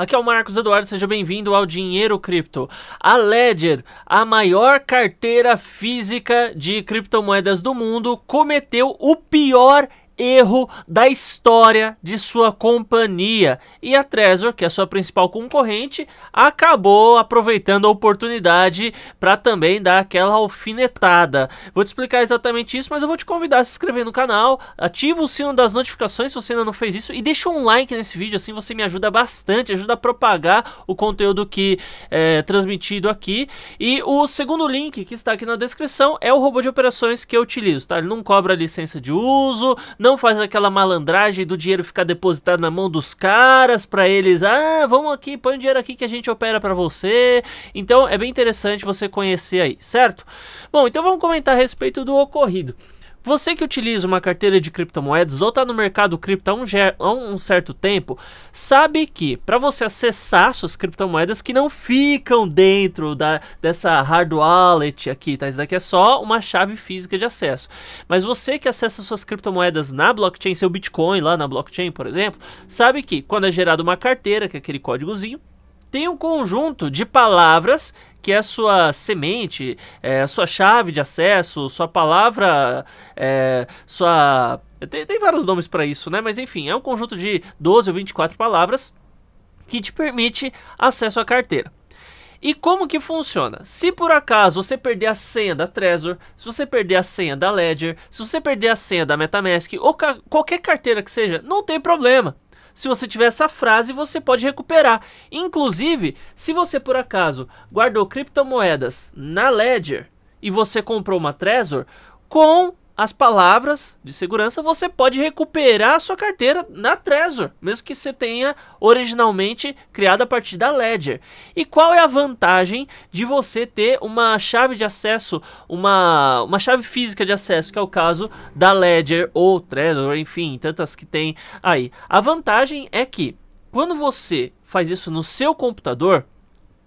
Aqui é o Marcos Eduardo, seja bem-vindo ao Dinheiro Cripto. A Ledger, a maior carteira física de criptomoedas do mundo, cometeu o pior erro erro da história de sua companhia. E a Trezor, que é a sua principal concorrente, acabou aproveitando a oportunidade para também dar aquela alfinetada. Vou te explicar exatamente isso, mas eu vou te convidar a se inscrever no canal, ativa o sino das notificações se você ainda não fez isso e deixa um like nesse vídeo, assim você me ajuda bastante, ajuda a propagar o conteúdo que é transmitido aqui. E o segundo link que está aqui na descrição é o robô de operações que eu utilizo, tá? Ele não cobra licença de uso, não não faz aquela malandragem do dinheiro ficar depositado na mão dos caras para eles, ah, vamos aqui, põe o dinheiro aqui que a gente opera para você. Então é bem interessante você conhecer aí, certo? Bom, então vamos comentar a respeito do ocorrido. Você que utiliza uma carteira de criptomoedas ou está no mercado cripto há um, há um, certo tempo, sabe que para você acessar suas criptomoedas que não ficam dentro da, dessa hard wallet aqui, tá? Isso daqui é só uma chave física de acesso. Mas você que acessa suas criptomoedas na blockchain, seu Bitcoin lá na blockchain, por exemplo, sabe que quando é gerada uma carteira, que é aquele códigozinho, tem um conjunto de palavras que é sua semente, é sua chave de acesso, sua palavra, é, sua. Tem, tem vários nomes para isso, né? Mas enfim, é um conjunto de 12 ou 24 palavras que te permite acesso à carteira. E como que funciona? Se por acaso você perder a senha da Trezor, se você perder a senha da Ledger, se você perder a senha da Metamask ou qualquer carteira que seja, não tem problema. Se você tiver essa frase, você pode recuperar. Inclusive, se você por acaso guardou criptomoedas na Ledger e você comprou uma Trezor, com as palavras de segurança, você pode recuperar a sua carteira na Trezor, mesmo que você tenha originalmente criado a partir da Ledger. E qual é a vantagem de você ter uma chave de acesso, uma, uma chave física de acesso, que é o caso da Ledger ou Trezor, enfim, tantas que tem aí. A vantagem é que quando você faz isso no seu computador,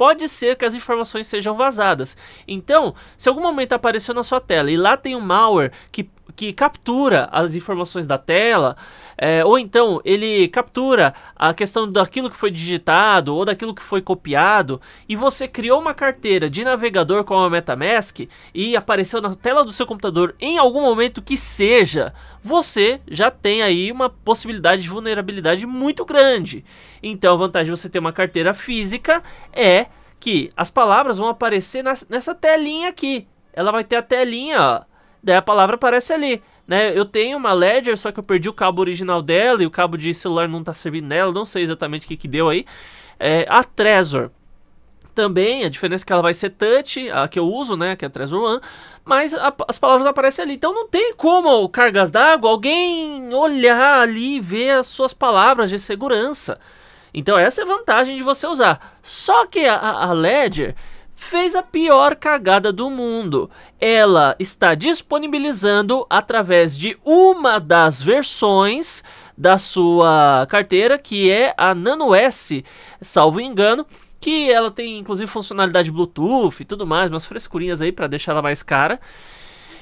pode ser que as informações sejam vazadas. Então, se algum momento apareceu na sua tela e lá tem um malware que que captura as informações da tela, é, ou então ele captura a questão daquilo que foi digitado ou daquilo que foi copiado, e você criou uma carteira de navegador com a MetaMask e apareceu na tela do seu computador em algum momento que seja, você já tem aí uma possibilidade de vulnerabilidade muito grande. Então a vantagem de você ter uma carteira física é que as palavras vão aparecer nessa telinha aqui. Ela vai ter a telinha, ó Daí a palavra aparece ali. Né? Eu tenho uma Ledger, só que eu perdi o cabo original dela e o cabo de celular não está servindo nela, não sei exatamente o que, que deu aí. É, a Trezor também, a diferença é que ela vai ser touch, a que eu uso, né, que é a Trezor One, mas a, as palavras aparecem ali. Então não tem como cargas d'água alguém olhar ali e ver as suas palavras de segurança. Então essa é a vantagem de você usar. Só que a, a Ledger, fez a pior cagada do mundo. Ela está disponibilizando através de uma das versões da sua carteira, que é a Nano S, salvo engano, que ela tem inclusive funcionalidade Bluetooth e tudo mais, umas frescurinhas aí para deixar ela mais cara.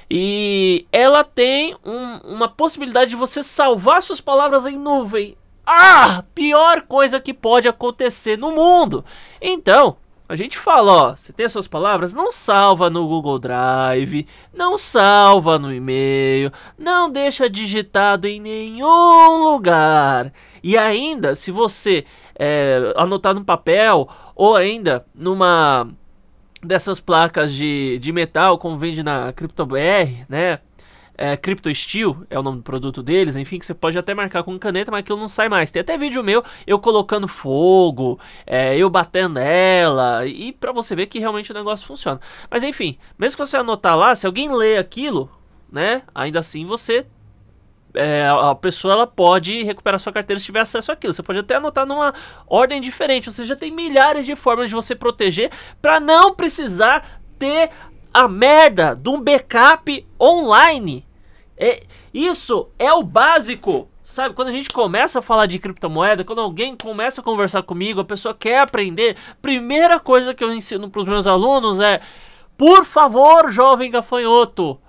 E ela tem um, uma possibilidade de você salvar suas palavras em nuvem. Ah, pior coisa que pode acontecer no mundo. Então, a gente fala, ó, você tem as suas palavras? Não salva no Google Drive, não salva no e-mail, não deixa digitado em nenhum lugar. E ainda, se você é, anotar no papel ou ainda numa dessas placas de, de metal, como vende na CryptoBR, né? é, Crypto Steel é o nome do produto deles, enfim, que você pode até marcar com caneta, mas aquilo não sai mais. Tem até vídeo meu eu colocando fogo, é, eu batendo nela, e para você ver que realmente o negócio funciona. Mas enfim, mesmo que você anotar lá, se alguém lê aquilo, né, ainda assim você é, a pessoa ela pode recuperar sua carteira se tiver acesso àquilo. Você pode até anotar numa ordem diferente. Ou seja, tem milhares de formas de você proteger para não precisar ter a merda de um backup online é, isso é o básico. Sabe, quando a gente começa a falar de criptomoeda, quando alguém começa a conversar comigo, a pessoa quer aprender, primeira coisa que eu ensino para os meus alunos é: por favor, jovem gafanhoto,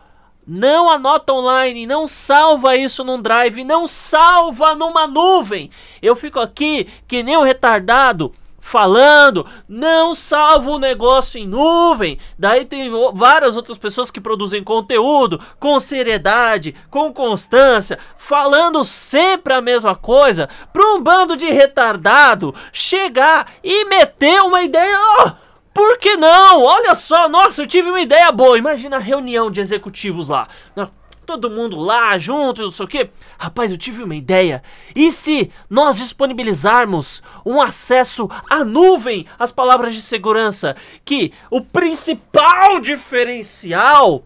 não anota online, não salva isso num drive, não salva numa nuvem. Eu fico aqui que nem o um retardado falando, não salva o negócio em nuvem. Daí tem várias outras pessoas que produzem conteúdo com seriedade, com constância, falando sempre a mesma coisa, para um bando de retardado chegar e meter uma ideia, oh, por que não? Olha só, nossa, eu tive uma ideia boa. Imagina a reunião de executivos lá. Não, todo mundo lá junto, não sei o quê. Rapaz, eu tive uma ideia. E se nós disponibilizarmos um acesso à nuvem às palavras de segurança? Que o principal diferencial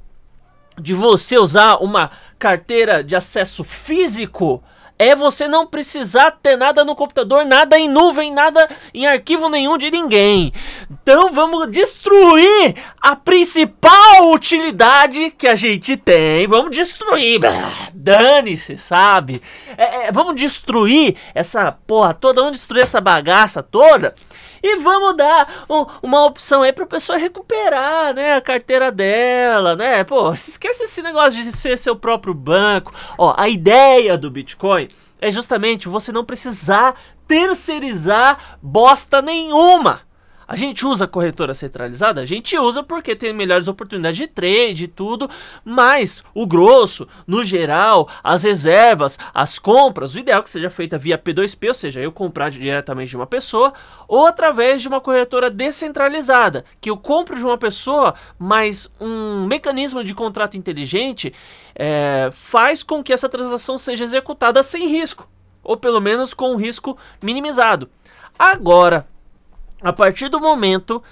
de você usar uma carteira de acesso físico é você não precisar ter nada no computador, nada em nuvem, nada em arquivo nenhum de ninguém. Então vamos destruir a principal utilidade que a gente tem. Vamos destruir. Dane-se, sabe? É, é, vamos destruir essa porra toda, vamos destruir essa bagaça toda e vamos dar um, uma opção aí para pessoa recuperar, né, a carteira dela, né? Pô, se esquece esse negócio de ser seu próprio banco. Ó, a ideia do Bitcoin é justamente você não precisar terceirizar bosta nenhuma. A gente usa corretora centralizada? A gente usa porque tem melhores oportunidades de trade e tudo, mas o grosso, no geral, as reservas, as compras, o ideal é que seja feita via P2P, ou seja, eu comprar diretamente de uma pessoa, ou através de uma corretora descentralizada, que eu compro de uma pessoa, mas um mecanismo de contrato inteligente é, faz com que essa transação seja executada sem risco, ou pelo menos com um risco minimizado. Agora, a partir do momento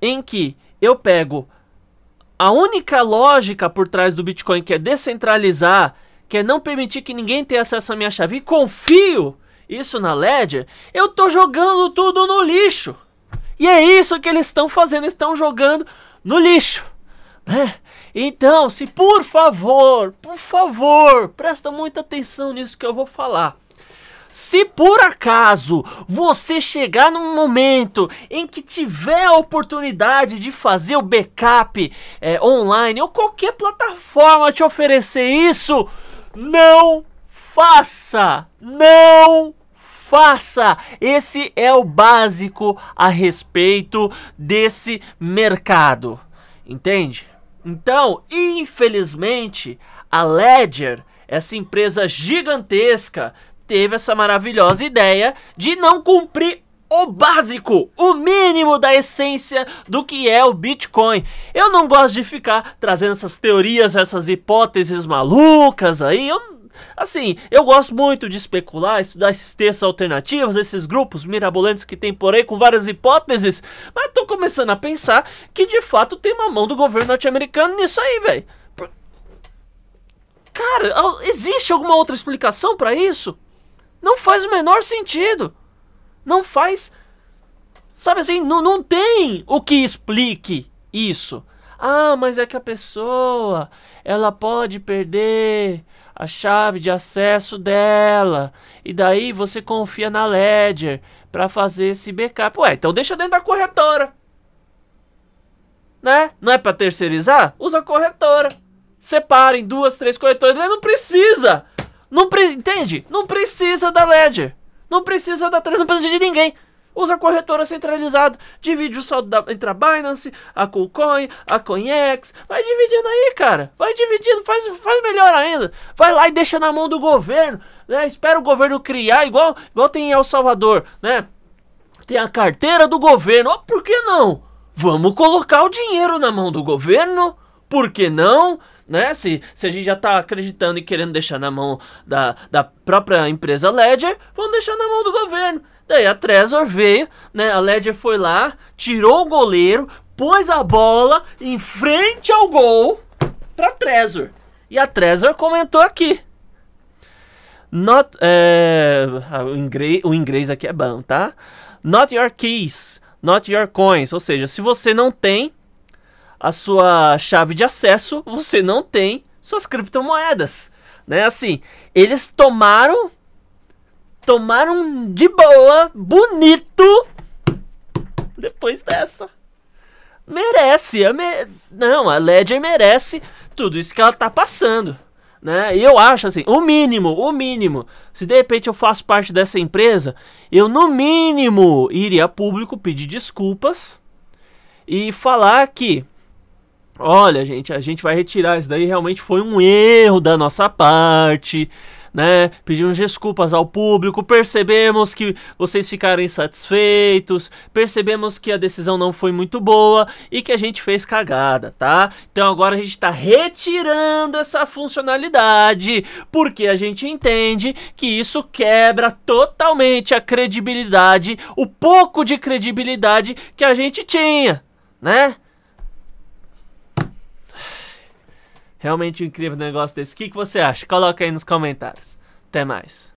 em que eu pego a única lógica por trás do Bitcoin, que é descentralizar, que é não permitir que ninguém tenha acesso à minha chave, e confio isso na Ledger, eu tô jogando tudo no lixo. E é isso que eles estão fazendo, estão jogando no lixo, né? Então, se por favor, por favor, presta muita atenção nisso que eu vou falar. Se por acaso você chegar num momento em que tiver a oportunidade de fazer o backup é, online ou qualquer plataforma te oferecer isso, não faça! Não faça! Esse é o básico a respeito desse mercado, entende? Então, infelizmente, a Ledger, essa empresa gigantesca, teve essa maravilhosa ideia de não cumprir o básico, o mínimo da essência do que é o Bitcoin. Eu não gosto de ficar trazendo essas teorias, essas hipóteses malucas aí. Eu, assim, eu gosto muito de especular, estudar esses textos alternativos, esses grupos mirabolantes que tem por aí com várias hipóteses, mas tô começando a pensar que de fato tem uma mão do governo norte-americano nisso aí, velho. Cara, existe alguma outra explicação para isso? Não faz o menor sentido. Não faz. Sabe assim, não, não tem o que explique isso. Ah, mas é que a pessoa, ela pode perder a chave de acesso dela. E daí você confia na Ledger para fazer esse backup. Ué, então deixa dentro da corretora. Né? Não é para terceirizar? Usa a corretora. separem duas, três corretoras. Ele não precisa não pre... Entende? Não precisa da Ledger. Não precisa da Trezor, não precisa de ninguém. Usa a corretora centralizada. Divide o saldo da, entre a Binance, a KuCoin, a CoinEx. Vai dividindo aí, cara. Vai dividindo, faz, faz melhor ainda. Vai lá e deixa na mão do governo. Né? Espera o governo criar, igual, igual tem em El Salvador, né? Tem a carteira do governo. Oh, por que não? Vamos colocar o dinheiro na mão do governo por que não? Né? Se, se a gente já está acreditando e querendo deixar na mão da, da própria empresa Ledger, vamos deixar na mão do governo. Daí a Trezor veio, né? A Ledger foi lá, tirou o goleiro, pôs a bola em frente ao gol para Trezor. E a Trezor comentou aqui. Not, é, ah, o, inglês, o inglês aqui é bom, tá? Not your keys, not your coins. Ou seja, se você não tem, a sua chave de acesso, você não tem suas criptomoedas. Né? Assim, eles tomaram tomaram de boa, bonito depois dessa. Merece, a me... não, a Ledger merece tudo isso que ela tá passando né? E eu acho assim, o mínimo, o mínimo. Se de repente eu faço parte dessa empresa, eu no mínimo iria público pedir desculpas e falar que olha, gente, a gente vai retirar isso daí, realmente foi um erro da nossa parte, né? Pedimos desculpas ao público, percebemos que vocês ficaram insatisfeitos, percebemos que a decisão não foi muito boa e que a gente fez cagada, tá? Então agora a gente está retirando essa funcionalidade, porque a gente entende que isso quebra totalmente a credibilidade, o pouco de credibilidade que a gente tinha, né? Realmente um incrível negócio desse. O que, que você acha? Coloca aí nos comentários. Até mais.